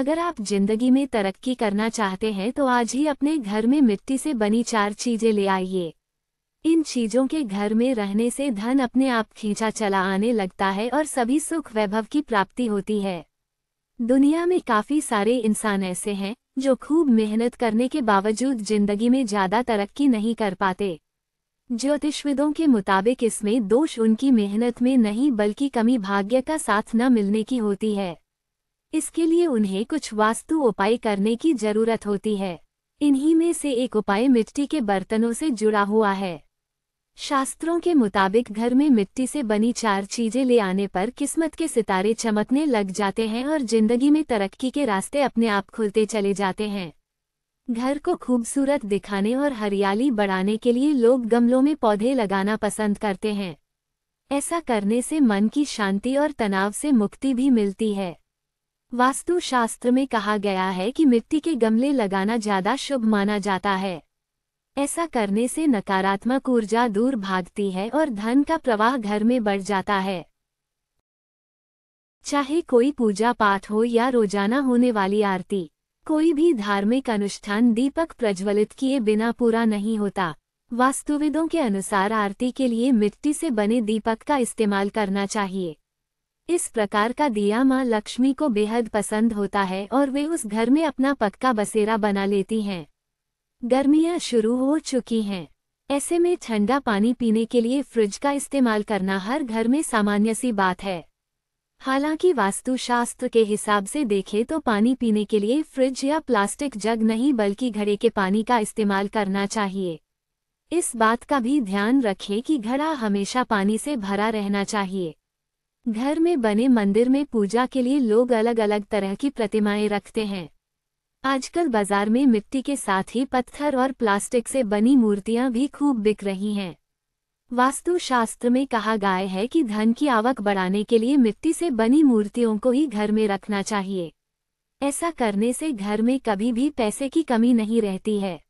अगर आप जिंदगी में तरक्की करना चाहते हैं तो आज ही अपने घर में मिट्टी से बनी चार चीजें ले आइए इन चीजों के घर में रहने से धन अपने आप खींचा चला आने लगता है और सभी सुख वैभव की प्राप्ति होती है दुनिया में काफ़ी सारे इंसान ऐसे हैं जो खूब मेहनत करने के बावजूद जिंदगी में ज़्यादा तरक्की नहीं कर पाते ज्योतिषविदों के मुताबिक इसमें दोष उनकी मेहनत में नहीं बल्कि कमी भाग्य का साथ न मिलने की होती है इसके लिए उन्हें कुछ वास्तु उपाय करने की जरूरत होती है इन्हीं में से एक उपाय मिट्टी के बर्तनों से जुड़ा हुआ है शास्त्रों के मुताबिक घर में मिट्टी से बनी चार चीजें ले आने पर किस्मत के सितारे चमकने लग जाते हैं और जिंदगी में तरक्की के रास्ते अपने आप खुलते चले जाते हैं घर को खूबसूरत दिखाने और हरियाली बढ़ाने के लिए लोग गमलों में पौधे लगाना पसंद करते हैं ऐसा करने से मन की शांति और तनाव से मुक्ति भी मिलती है वास्तुशास्त्र में कहा गया है कि मिट्टी के गमले लगाना ज्यादा शुभ माना जाता है ऐसा करने से नकारात्मक ऊर्जा दूर भागती है और धन का प्रवाह घर में बढ़ जाता है चाहे कोई पूजा पाठ हो या रोजाना होने वाली आरती कोई भी धार्मिक अनुष्ठान दीपक प्रज्वलित किए बिना पूरा नहीं होता वास्तुविदों के अनुसार आरती के लिए मिट्टी से बने दीपक का इस्तेमाल करना चाहिए इस प्रकार का दिया माँ लक्ष्मी को बेहद पसंद होता है और वे उस घर में अपना पक्का बसेरा बना लेती हैं गर्मियाँ शुरू हो चुकी हैं ऐसे में ठंडा पानी पीने के लिए फ्रिज का इस्तेमाल करना हर घर में सामान्य सी बात है हालांकि वास्तुशास्त्र के हिसाब से देखें तो पानी पीने के लिए फ्रिज या प्लास्टिक जग नहीं बल्कि घड़े के पानी का इस्तेमाल करना चाहिए इस बात का भी ध्यान रखें कि घड़ा हमेशा पानी से भरा रहना चाहिए घर में बने मंदिर में पूजा के लिए लोग अलग अलग तरह की प्रतिमाएं रखते हैं आजकल बाजार में मिट्टी के साथ ही पत्थर और प्लास्टिक से बनी मूर्तियां भी खूब बिक रही हैं वास्तुशास्त्र में कहा गया है कि धन की आवक बढ़ाने के लिए मिट्टी से बनी मूर्तियों को ही घर में रखना चाहिए ऐसा करने से घर में कभी भी पैसे की कमी नहीं रहती है